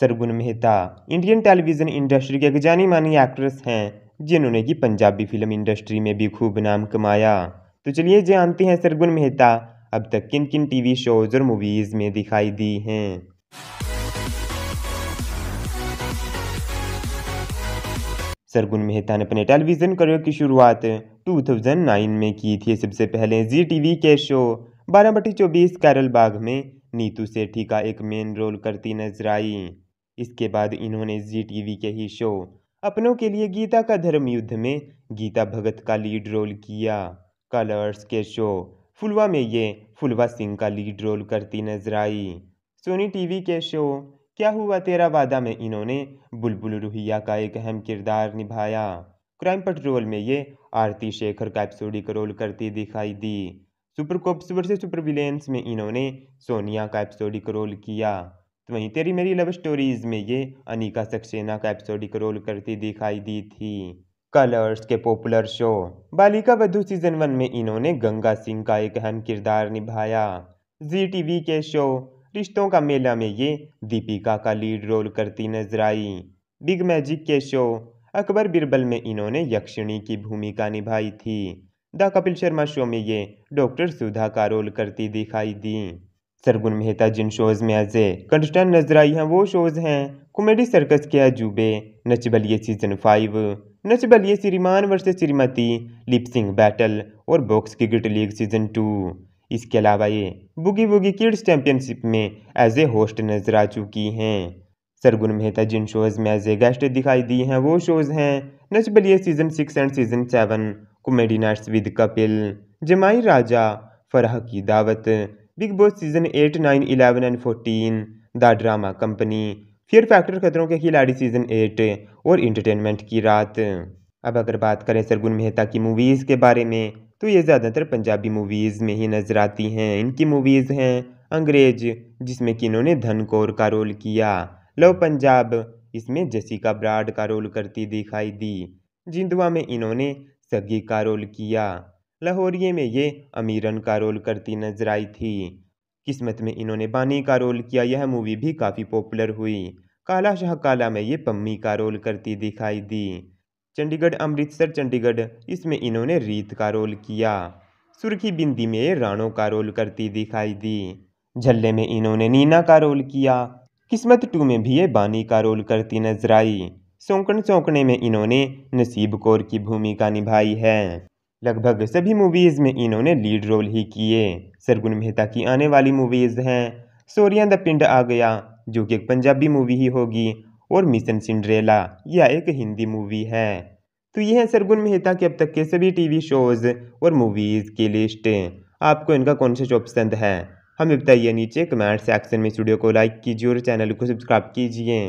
Sargun Mehta Indian television industry के एक जानी मानी एक्ट्रेस हैं जिन्होंने की पंजाबी फिल्म इंडस्ट्री में भी खूब नाम कमाया तो चलिए जानते हैं सरगुन मेहता अब तक किन किन टीवी शोज और मूवीज़ में दिखाई दी हैं सरगुन मेहता ने अपने टेलीविज़न करियर की शुरुआत 2009 में की थी सबसे पहले जी टीवी के शो बारह बटी चौबीस कैरल बाग में नीतू सेठी का एक मेन रोल करती नजर आई इसके बाद इन्होंने जी टीवी के ही शो अपनों के लिए गीता का धर्म युद्ध में गीता भगत का लीड रोल किया कलर्स के शो फुलवा में ये फुलवा सिंह का लीड रोल करती नजर आई सोनी टीवी के शो क्या हुआ तेरा वादा में इन्होंने बुलबुल रुहिया का एक अहम किरदार निभाया क्राइम पेट्रोल में ये आरती शेखर का एपिसोडिक रोल करती दिखाई दी super cops versus super villains में इन्होंने सोनिया का एपिसोडिक रोल किया तो वहीं तेरी मेरी लव स्टोरीज में ये अनिका सक्सेना का एपिसोडिक रोल करती दिखाई दी थी कलर्स के पॉपुलर शो बालिका वधु सीजन वन में इन्होंने गंगा सिंह का एक अहम किरदार निभाया जी टीवी के शो रिश्तों का मेला में ये दीपिका का लीड रोल करती नजर आई बिग मैजिक के शो अकबर बिरबल में इन्होंने यक्षिणी की भूमिका निभाई थी द कपिल शर्मा शो में ये डॉक्टर सुधा का रोल करती दिखाई दी सरगुन मेहता जिन शोज़ में एज ए कंटेस्टेंट नजर आई हैं वो शोज़ हैं कॉमेडी सर्कस के अजूबे नच बलिए सीजन फाइव नच Baliye Shrimaan versus Shrimati lip sing battle और box cricket league season two इसके अलावा ये बुगी बुगी किड्स चैंपियनशिप में एज ए होस्ट नजर आ चुकी हैं सरगुन मेहता जिन शोज़ में एज ए गेस्ट दिखाई दी हैं वो शोज़ हैं Nach Baliye season six and season seven comedy nights with Kapil Jamai Raja Farah की दावत Bigg Boss season eight nine eleven and fourteen the drama company fear factor खतरों के खिलाड़ी सीजन एट और इंटरटेनमेंट की रात अब अगर बात करें सरगुन मेहता की मूवीज़ के बारे में तो ये ज़्यादातर पंजाबी मूवीज़ में ही नज़र आती हैं इनकी मूवीज़ हैं अंग्रेज जिसमें कि इन्होंने धन कौर का रोल किया लव पंजाब इसमें जसिका ब्राड का रोल करती दिखाई दी जिंदवा में इन्होंने सगी का रोल किया लाहौरिये में ये अमीरन का रोल करती नजर आई थी किस्मत में इन्होंने बानी का रोल किया यह मूवी भी काफ़ी पॉपुलर हुई काला शाह काला में ये पम्मी का रोल करती दिखाई दी चंडीगढ़ अमृतसर चंडीगढ़ इसमें इन्होंने रीत का रोल किया सुर्खी बिंदी में ये राणो का रोल करती दिखाई दी झल्ले में इन्होंने नीना का रोल किया किस्मत टू में भी ये बानी का रोल करती नजर आई सौकण चौंकने में इन्होंने नसीब कौर की भूमिका निभाई है लगभग सभी मूवीज़ में इन्होंने लीड रोल ही किए सरगुन मेहता की आने वाली मूवीज़ हैं सोरिया द पिंड आ गया जो कि एक पंजाबी मूवी ही होगी और मिशन सिंड्रेला यह एक हिंदी मूवी है तो ये है सरगुन मेहता के अब तक के सभी टीवी शोज़ और मूवीज़ की लिस्ट आपको इनका कौन सा शो पसंद है हमें बताइए नीचे कमेंट सेक्शन में स्टूडियो को लाइक कीजिए और चैनल को सब्सक्राइब कीजिए